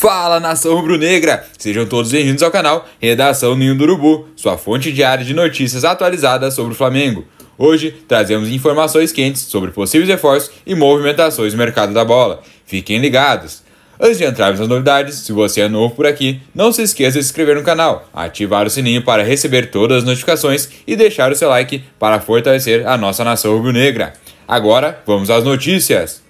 Fala nação rubro-negra! Sejam todos bem-vindos ao canal Redação Ninho do Urubu, sua fonte diária de notícias atualizadas sobre o Flamengo. Hoje trazemos informações quentes sobre possíveis reforços e movimentações no mercado da bola. Fiquem ligados! Antes de entrarmos nas novidades, se você é novo por aqui, não se esqueça de se inscrever no canal, ativar o sininho para receber todas as notificações e deixar o seu like para fortalecer a nossa nação rubro-negra. Agora, vamos às notícias!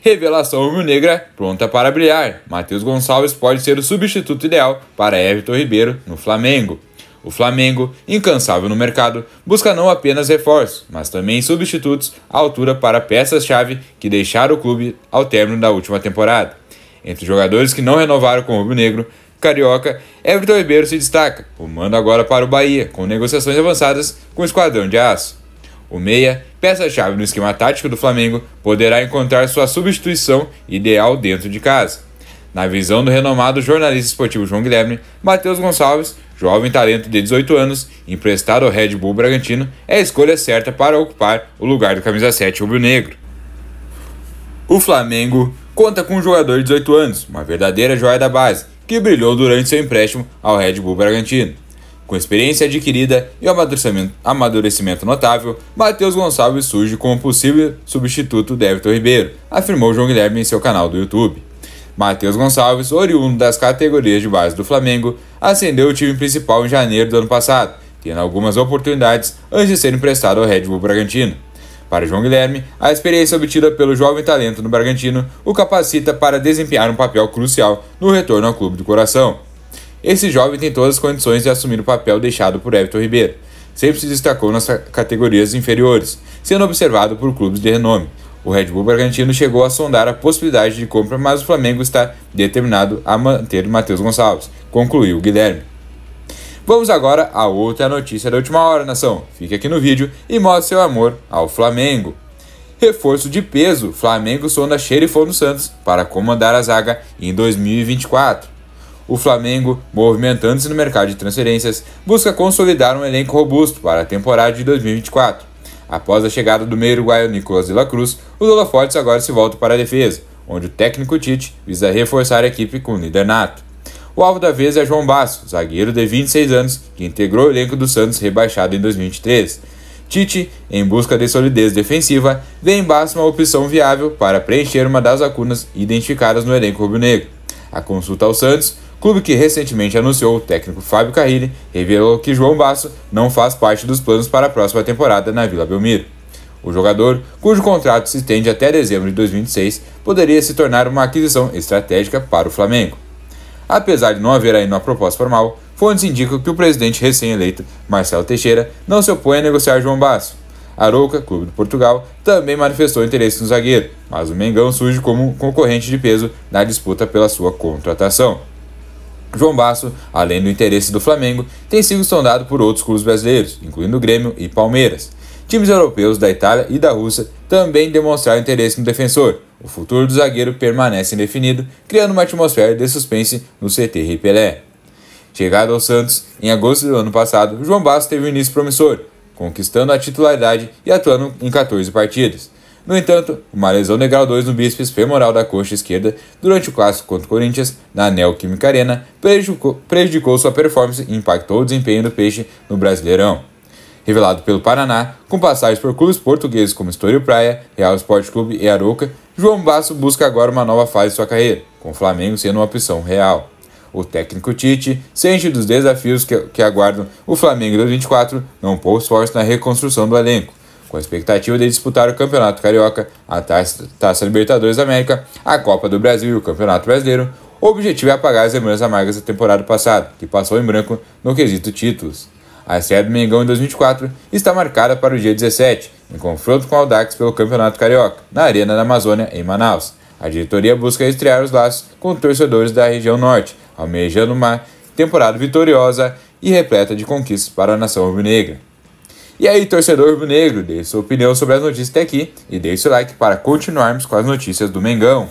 Revelação rubro-negra pronta para brilhar. Matheus Gonçalves pode ser o substituto ideal para Everton Ribeiro no Flamengo. O Flamengo, incansável no mercado, busca não apenas reforços, mas também substitutos à altura para peças-chave que deixaram o clube ao término da última temporada. Entre jogadores que não renovaram com o Rubro Negro, Carioca, Everton Ribeiro se destaca, rumando agora para o Bahia, com negociações avançadas com o Esquadrão de Aço. O meia, peça-chave no esquema tático do Flamengo, poderá encontrar sua substituição ideal dentro de casa. Na visão do renomado jornalista esportivo João Guilherme, Matheus Gonçalves, jovem talento de 18 anos, emprestado ao Red Bull Bragantino, é a escolha certa para ocupar o lugar do camisa 7 rubro-negro. O Flamengo conta com um jogador de 18 anos, uma verdadeira joia da base, que brilhou durante seu empréstimo ao Red Bull Bragantino. Com experiência adquirida e amadurecimento, amadurecimento notável, Matheus Gonçalves surge como possível substituto do Everton Ribeiro, afirmou João Guilherme em seu canal do YouTube. Matheus Gonçalves, oriundo das categorias de base do Flamengo, ascendeu o time principal em janeiro do ano passado, tendo algumas oportunidades antes de ser emprestado ao Red Bull Bragantino. Para João Guilherme, a experiência obtida pelo jovem talento no Bragantino o capacita para desempenhar um papel crucial no retorno ao clube do coração esse jovem tem todas as condições de assumir o papel deixado por Everton Ribeiro. Sempre se destacou nas categorias inferiores, sendo observado por clubes de renome. O Red Bull Bragantino chegou a sondar a possibilidade de compra, mas o Flamengo está determinado a manter Matheus Gonçalves, concluiu Guilherme. Vamos agora a outra notícia da última hora, nação. Fique aqui no vídeo e mostre seu amor ao Flamengo. Reforço de peso: Flamengo sonda Xerifão dos Santos para comandar a zaga em 2024 o Flamengo, movimentando-se no mercado de transferências, busca consolidar um elenco robusto para a temporada de 2024. Após a chegada do meio uruguaio Nicolas de la Cruz, o Dolafortes agora se volta para a defesa, onde o técnico Tite visa reforçar a equipe com o líder nato. O alvo da vez é João Basso, zagueiro de 26 anos, que integrou o elenco do Santos rebaixado em 2023. Tite, em busca de solidez defensiva, vê em Basso uma opção viável para preencher uma das lacunas identificadas no elenco rubro-negro. A consulta ao Santos Clube que recentemente anunciou o técnico Fábio Carrilli revelou que João Basso não faz parte dos planos para a próxima temporada na Vila Belmiro. O jogador, cujo contrato se estende até dezembro de 2026, poderia se tornar uma aquisição estratégica para o Flamengo. Apesar de não haver ainda uma proposta formal, fontes indicam que o presidente recém-eleito, Marcelo Teixeira, não se opõe a negociar João Basso. Arouca, clube de Portugal, também manifestou interesse no zagueiro, mas o Mengão surge como um concorrente de peso na disputa pela sua contratação. João Basso, além do interesse do Flamengo, tem sido sondado por outros clubes brasileiros, incluindo Grêmio e Palmeiras. Times europeus da Itália e da Rússia também demonstraram interesse no defensor. O futuro do zagueiro permanece indefinido, criando uma atmosfera de suspense no CT Rei Pelé. Chegado ao Santos, em agosto do ano passado, João Basso teve um início promissor, conquistando a titularidade e atuando em 14 partidas. No entanto, uma lesão de grau 2 no bíceps femoral da coxa esquerda durante o clássico contra o Corinthians, na Química Arena, prejudicou, prejudicou sua performance e impactou o desempenho do peixe no Brasileirão. Revelado pelo Paraná, com passagens por clubes portugueses como Estoril Praia, Real Esporte Clube e Aroca, João Basso busca agora uma nova fase de sua carreira, com o Flamengo sendo uma opção real. O técnico Tite sente dos desafios que, que aguardam o Flamengo 2024, não pôs esforço na reconstrução do elenco, com a expectativa de disputar o Campeonato Carioca, a Taça, Taça Libertadores da América, a Copa do Brasil e o Campeonato Brasileiro, o objetivo é apagar as lembranças amargas da temporada passada, que passou em branco no quesito títulos. A estreia do Mengão em 2024 está marcada para o dia 17, em confronto com o Aldax pelo Campeonato Carioca, na Arena da Amazônia, em Manaus. A diretoria busca estrear os laços com torcedores da região norte, almejando uma temporada vitoriosa e repleta de conquistas para a nação rubro-negra. E aí, torcedor rubro-negro, deixe sua opinião sobre as notícias até aqui e deixe seu like para continuarmos com as notícias do Mengão.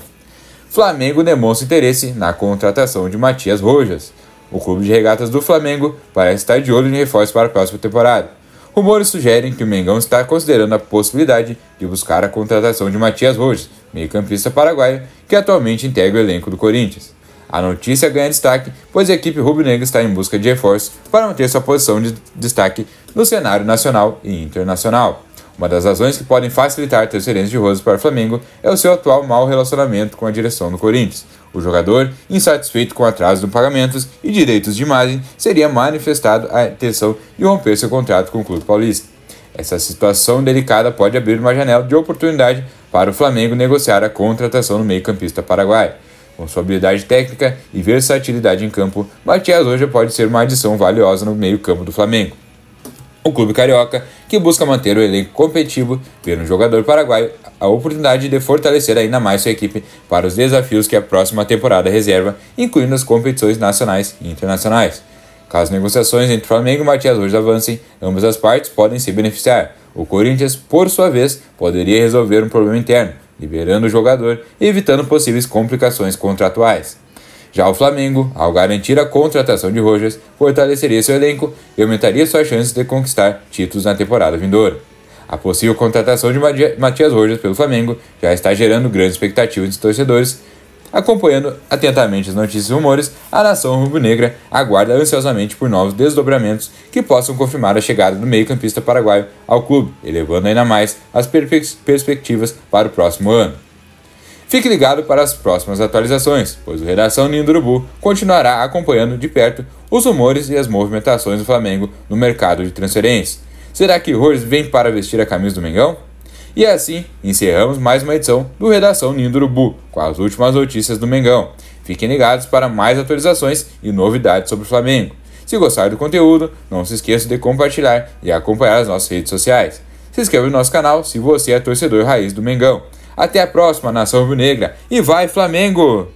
Flamengo demonstra interesse na contratação de Matias Rojas. O clube de regatas do Flamengo parece estar de olho em reforços para a próxima temporada. Rumores sugerem que o Mengão está considerando a possibilidade de buscar a contratação de Matias Rojas, meio-campista paraguaio, que atualmente integra o elenco do Corinthians. A notícia ganha destaque, pois a equipe rubro-negra está em busca de reforços para manter sua posição de destaque no cenário nacional e internacional. Uma das razões que podem facilitar a transferência de Rose para o Flamengo é o seu atual mau relacionamento com a direção do Corinthians. O jogador, insatisfeito com atraso dos pagamentos e direitos de imagem, seria manifestado a intenção de romper seu contrato com o clube paulista. Essa situação delicada pode abrir uma janela de oportunidade para o Flamengo negociar a contratação do meio-campista paraguaio. Com sua habilidade técnica e versatilidade em campo, Matias hoje pode ser uma adição valiosa no meio-campo do Flamengo. O clube carioca, que busca manter o elenco competitivo, vê no jogador paraguaio a oportunidade de fortalecer ainda mais sua equipe para os desafios que a próxima temporada reserva, incluindo as competições nacionais e internacionais. Caso negociações entre Flamengo e Matias hoje avancem, ambas as partes podem se beneficiar. O Corinthians, por sua vez, poderia resolver um problema interno, liberando o jogador e evitando possíveis complicações contratuais. Já o Flamengo, ao garantir a contratação de Rojas, fortaleceria seu elenco e aumentaria suas chances de conquistar títulos na temporada vindoura. A possível contratação de Matias Rojas pelo Flamengo já está gerando grande expectativa dos torcedores. Acompanhando atentamente as notícias e rumores, a nação rubro-negra aguarda ansiosamente por novos desdobramentos que possam confirmar a chegada do meio-campista paraguaio ao clube, elevando ainda mais as perspectivas para o próximo ano. Fique ligado para as próximas atualizações, pois o Redação Ninho Urubu continuará acompanhando de perto os rumores e as movimentações do Flamengo no mercado de transferências. Será que Rores vem para vestir a camisa do Mengão? E assim encerramos mais uma edição do Redação Ninho Urubu, com as últimas notícias do Mengão. Fiquem ligados para mais atualizações e novidades sobre o Flamengo. Se gostar do conteúdo, não se esqueça de compartilhar e acompanhar as nossas redes sociais. Se inscreva no nosso canal se você é torcedor raiz do Mengão. Até a próxima, Nação Rubro-Negra, e vai Flamengo!